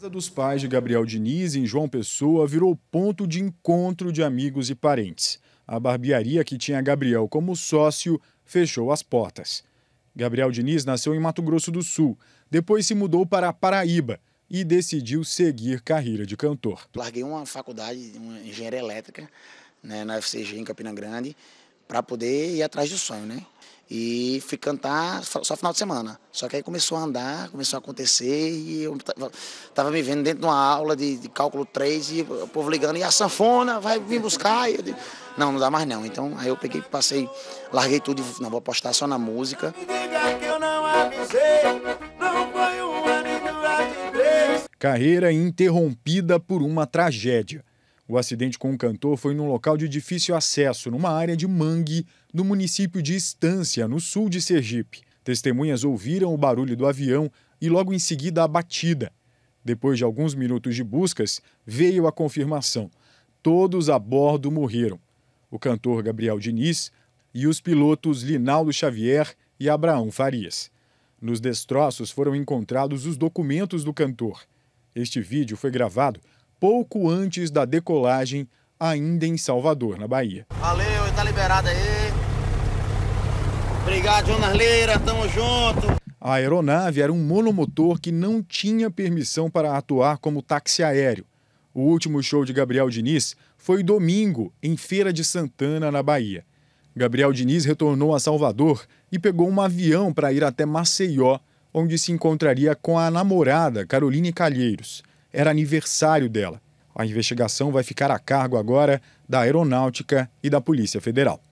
casa dos pais de Gabriel Diniz, em João Pessoa, virou ponto de encontro de amigos e parentes. A barbearia que tinha Gabriel como sócio fechou as portas. Gabriel Diniz nasceu em Mato Grosso do Sul, depois se mudou para a Paraíba e decidiu seguir carreira de cantor. Larguei uma faculdade, de engenharia elétrica, né, na FCG em Campina Grande, para poder ir atrás do sonho, né? E fui cantar só final de semana. Só que aí começou a andar, começou a acontecer e eu estava me vendo dentro de uma aula de, de, cálculo 3 e o povo ligando, e a sanfona vai vir buscar? E eu digo, não, não dá mais não. Então aí eu peguei, passei, larguei tudo e não, vou apostar só na música. Me diga que eu não avisei, não foi um de vez. Carreira interrompida por uma tragédia. O acidente com o cantor foi num local de difícil acesso, numa área de mangue, no município de Estância, no sul de Sergipe. Testemunhas ouviram o barulho do avião e logo em seguida a batida. Depois de alguns minutos de buscas, veio a confirmação. Todos a bordo morreram. O cantor Gabriel Diniz e os pilotos Linaldo Xavier e Abraão Farias. Nos destroços foram encontrados os documentos do cantor. Este vídeo foi gravado pouco antes da decolagem, ainda em Salvador, na Bahia. Valeu, está liberado aí. Obrigado, Jonas Leira, tamo junto. A aeronave era um monomotor que não tinha permissão para atuar como táxi aéreo. O último show de Gabriel Diniz foi domingo, em Feira de Santana, na Bahia. Gabriel Diniz retornou a Salvador e pegou um avião para ir até Maceió, onde se encontraria com a namorada Caroline Calheiros era aniversário dela. A investigação vai ficar a cargo agora da Aeronáutica e da Polícia Federal.